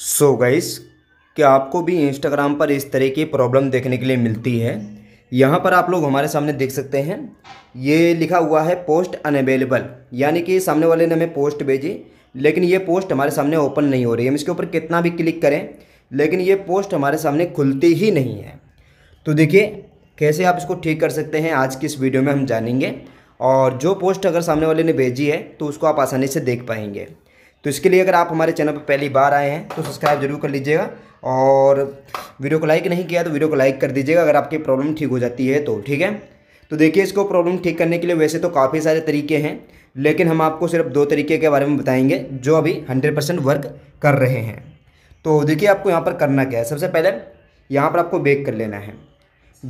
सो so guys क्या आपको भी इंस्टाग्राम पर इस तरह की प्रॉब्लम देखने के लिए मिलती है यहाँ पर आप लोग हमारे सामने देख सकते हैं ये लिखा हुआ है पोस्ट अनअवेलेबल यानी कि सामने वाले ने हमें पोस्ट भेजी लेकिन ये पोस्ट हमारे सामने ओपन नहीं हो रही है हम इसके ऊपर कितना भी क्लिक करें लेकिन ये पोस्ट हमारे सामने खुलती ही नहीं है तो देखिए कैसे आप इसको ठीक कर सकते हैं आज की इस वीडियो में हम जानेंगे और जो पोस्ट अगर सामने वाले ने भेजी है तो उसको आप आसानी से देख पाएंगे तो इसके लिए अगर आप हमारे चैनल पर पहली बार आए हैं तो सब्सक्राइब जरूर कर लीजिएगा और वीडियो को लाइक नहीं किया तो वीडियो को लाइक कर दीजिएगा अगर आपकी प्रॉब्लम ठीक हो जाती है तो ठीक है तो देखिए इसको प्रॉब्लम ठीक करने के लिए वैसे तो काफ़ी सारे तरीके हैं लेकिन हम आपको सिर्फ दो तरीके के बारे में बताएंगे जो अभी हंड्रेड परसेंट वर्क कर रहे हैं तो देखिए आपको यहाँ पर करना क्या है सबसे पहले यहाँ पर आपको बेक कर लेना है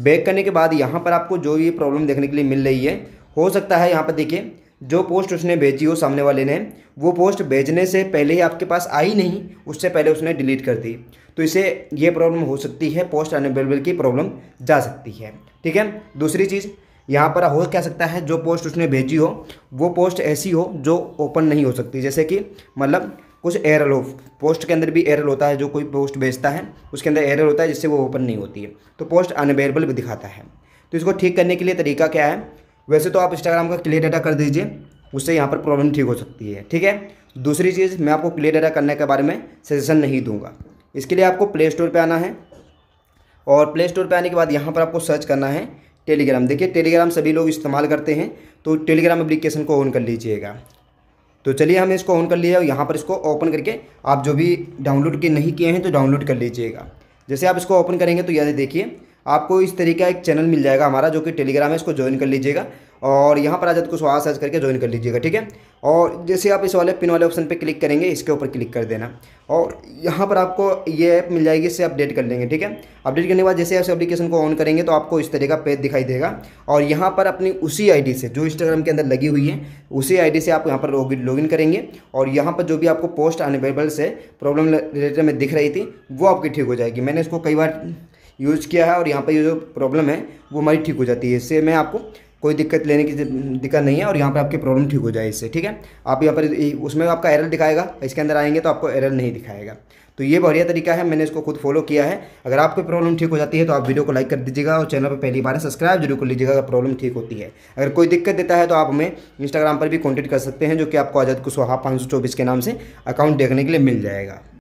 बेक करने के बाद यहाँ पर आपको जो ये प्रॉब्लम देखने के लिए मिल रही है हो सकता है यहाँ पर देखिए जो पोस्ट उसने भेजी हो सामने वाले ने वो पोस्ट भेजने से पहले ही आपके पास आई नहीं उससे पहले उसने डिलीट कर दी तो इसे ये प्रॉब्लम हो सकती है पोस्ट अनबल की प्रॉब्लम जा सकती है ठीक है दूसरी चीज़ यहाँ पर हो क्या सकता है जो पोस्ट उसने भेजी हो वो पोस्ट ऐसी हो जो ओपन नहीं हो सकती जैसे कि मतलब कुछ एयरल हो पोस्ट के अंदर भी एयरल होता है जो कोई पोस्ट भेजता है उसके अंदर एयरल होता है जिससे वो ओपन नहीं होती है तो पोस्ट अनबेलेबल भी दिखाता है तो इसको ठीक करने के लिए तरीका क्या है वैसे तो आप इंस्टाग्राम का क्लियर डाटा कर दीजिए उससे यहाँ पर प्रॉब्लम ठीक हो सकती है ठीक है दूसरी चीज़ मैं आपको क्लियर डाटा करने के बारे में सजेशन नहीं दूंगा इसके लिए आपको प्ले स्टोर पर आना है और प्ले स्टोर पर आने के बाद यहाँ पर आपको सर्च करना है टेलीग्राम देखिए टेलीग्राम सभी लोग इस्तेमाल करते हैं तो टेलीग्राम एप्लीकेशन को ऑन कर लीजिएगा तो चलिए हमें इसको ऑन कर लिया और यहाँ पर इसको ओपन करके आप जो भी डाउनलोड के नहीं किए हैं तो डाउनलोड कर लीजिएगा जैसे आप इसको ओपन करेंगे तो यह देखिए आपको इस तरीके का एक चैनल मिल जाएगा हमारा जो कि टेलीग्राम है इसको ज्वाइन कर लीजिएगा और यहाँ पर आ कुछ कुशवाहा सर्च करके ज्वाइन कर लीजिएगा ठीक है और जैसे आप इस वाले पिन वाले ऑप्शन पे क्लिक करेंगे इसके ऊपर क्लिक कर देना और यहाँ पर आपको ये ऐप मिल जाएगी इससे अपडेट कर लेंगे ठीक है अपडेट करने के बाद जैसे आप एप्लीकेशन को ऑन करेंगे तो आपको इस तरह का पेज दिखाई देगा और यहाँ पर अपनी उसी आई से जो इंस्टाग्राम के अंदर लगी हुई है उसी आई से आप यहाँ पर लॉगिन करेंगे और यहाँ पर जो भी आपको पोस्ट अनबल से प्रॉब्लम रिलेटेड में दिख रही थी वो आपकी ठीक हो जाएगी मैंने इसको कई बार यूज़ किया है और यहाँ पर ये जो प्रॉब्लम है वो हमारी ठीक हो जाती है इससे मैं आपको कोई दिक्कत लेने की दिक्कत नहीं है और यहाँ पर आपकी प्रॉब्लम ठीक हो जाए इससे ठीक है आप यहाँ पर उसमें आपका एरर दिखाएगा इसके अंदर आएंगे तो आपको एरर नहीं दिखाएगा तो ये बढ़िया तरीका है मैंने इसको खुद फॉलो किया है अगर आपको प्रॉब्लम ठीक हो जाती है तो आप वीडियो को लाइक कर दीजिएगा और चैनल पर पहली बार सब्सक्राइब जरूर कर लीजिएगा अगर प्रॉब्लम ठीक होती है अगर कोई दिक्कत देता है तो आप हमें इंस्टाग्राम पर भी कॉन्टेक्ट कर सकते हैं जो कि आपको आज़ाद कुशवाहा पाँच के नाम से अकाउंट देखने के लिए मिल जाएगा